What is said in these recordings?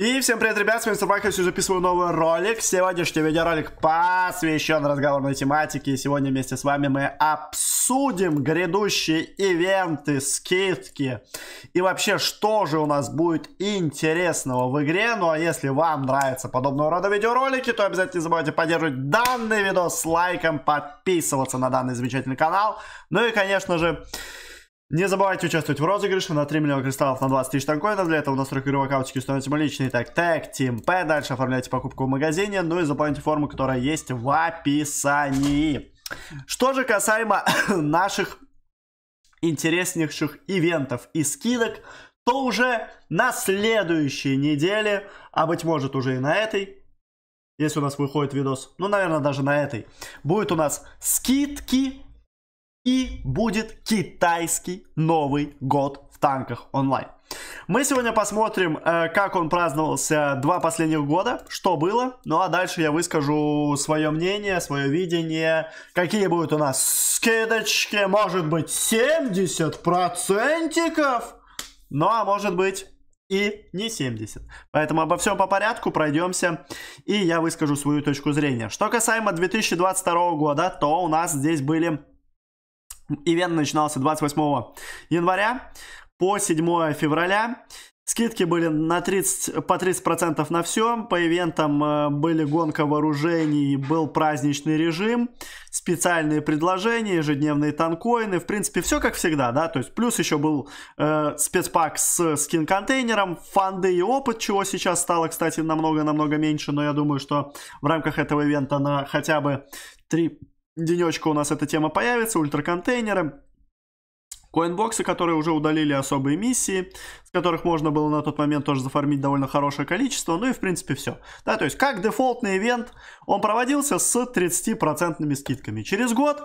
И всем привет, ребят, с вами Сурбаков, сегодня записываю новый ролик. Сегодняшний видеоролик посвящен разговорной тематике. сегодня вместе с вами мы обсудим грядущие ивенты, скидки и вообще, что же у нас будет интересного в игре. Ну а если вам нравятся подобного рода видеоролики, то обязательно не забывайте поддерживать данный видос лайком, подписываться на данный замечательный канал. Ну и, конечно же... Не забывайте участвовать в розыгрыше на 3 миллиона кристаллов на 20 тысяч танкоинов. Для этого у нас только игровой каучки установите мой личный так тег Team P. Дальше оформляйте покупку в магазине. Ну и заполните форму, которая есть в описании. Что же касаемо наших интереснейших ивентов и скидок, то уже на следующей неделе, а быть может уже и на этой, если у нас выходит видос, ну, наверное, даже на этой, будет у нас скидки и будет китайский Новый год в танках онлайн. Мы сегодня посмотрим, э, как он праздновался два последних года, что было, ну а дальше я выскажу свое мнение, свое видение, какие будут у нас скидочки, может быть 70 процентиков, ну а может быть и не 70. Поэтому обо всем по порядку пройдемся, и я выскажу свою точку зрения. Что касаемо 2022 года, то у нас здесь были Ивент начинался 28 января по 7 февраля. Скидки были на 30, по 30% на все. По ивентам э, были гонка вооружений, был праздничный режим, специальные предложения, ежедневные танкоины. В принципе, все как всегда, да. То есть плюс еще был э, спецпак с скин-контейнером, фанды и опыт, чего сейчас стало, кстати, намного-намного меньше. Но я думаю, что в рамках этого ивента на хотя бы 3 денечка у нас эта тема появится, ультраконтейнеры, коинбоксы, которые уже удалили особые миссии, с которых можно было на тот момент тоже зафармить довольно хорошее количество, ну и в принципе все. Да, то есть как дефолтный ивент он проводился с 30% скидками. Через год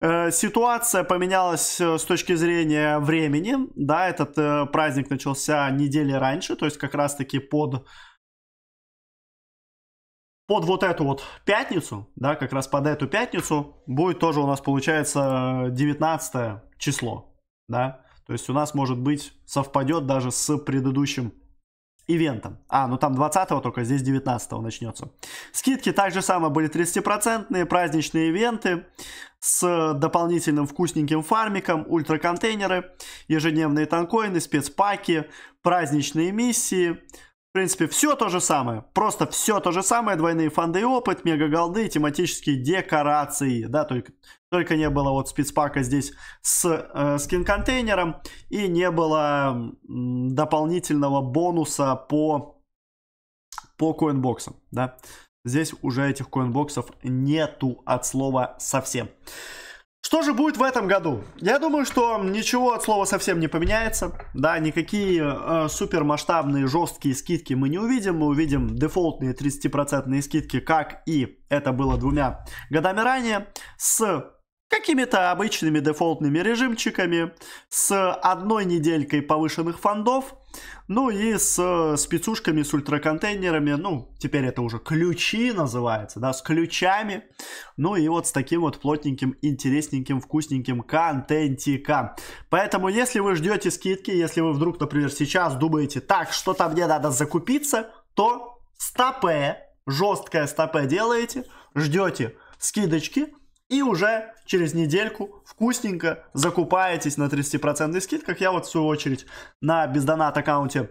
э, ситуация поменялась э, с точки зрения времени, да, этот э, праздник начался недели раньше, то есть как раз таки под под вот эту вот пятницу, да, как раз под эту пятницу будет тоже у нас получается 19 э, число, да, то есть у нас может быть совпадет даже с предыдущим ивентом. А, ну там 20 только, здесь 19 начнется. Скидки также самое были 30-процентные, праздничные ивенты с дополнительным вкусненьким фармиком, ультраконтейнеры, ежедневные танкоины, спецпаки, праздничные миссии, в принципе, все то же самое. Просто все то же самое. Двойные фанды и опыт, мега голды, тематические декорации. Да, только, только не было вот спецпака здесь с э, скин-контейнером. И не было м, дополнительного бонуса по, по коинбоксам. Да. Здесь уже этих коинбоксов нету от слова совсем. Что же будет в этом году? Я думаю, что ничего от слова совсем не поменяется. Да, никакие э, супер масштабные жесткие скидки мы не увидим. Мы увидим дефолтные 30% скидки, как и это было двумя годами ранее, с какими-то обычными дефолтными режимчиками, с одной неделькой повышенных фондов, ну и с спецушками, с ультраконтейнерами, ну, теперь это уже ключи называется, да, с ключами, ну и вот с таким вот плотненьким, интересненьким, вкусненьким контентиком. Поэтому, если вы ждете скидки, если вы вдруг, например, сейчас думаете, так, что-то мне надо закупиться, то стопе, жесткое стопе делаете, ждете скидочки, и уже через недельку вкусненько закупаетесь на 30% скидках. Я вот в свою очередь на бездонат аккаунте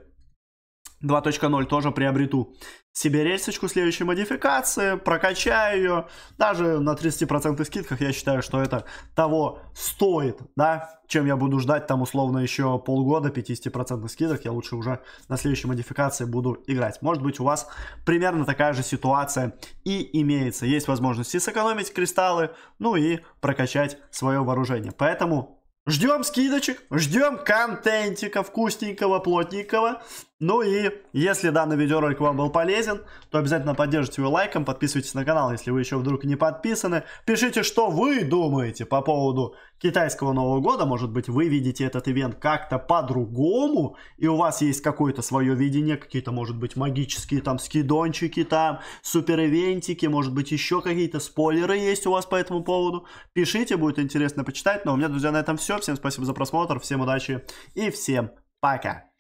2.0 тоже приобрету себе рельсочку следующей модификации, прокачаю ее. Даже на 30% скидках я считаю, что это того стоит, да, чем я буду ждать там условно еще полгода 50% скидок, я лучше уже на следующей модификации буду играть. Может быть у вас примерно такая же ситуация и имеется. Есть возможность и сэкономить кристаллы, ну и прокачать свое вооружение. Поэтому Ждем скидочек, ждем контентика вкусненького, плотненького. Ну и если данный видеоролик вам был полезен, то обязательно поддержите его лайком, подписывайтесь на канал, если вы еще вдруг не подписаны. Пишите, что вы думаете по поводу китайского Нового года. Может быть, вы видите этот ивент как-то по-другому, и у вас есть какое-то свое видение, какие-то, может быть, магические там скидончики, там суперивентики, может быть, еще какие-то спойлеры есть у вас по этому поводу. Пишите, будет интересно почитать. Но ну, а у меня, друзья, на этом все. Всем спасибо за просмотр, всем удачи и всем пока!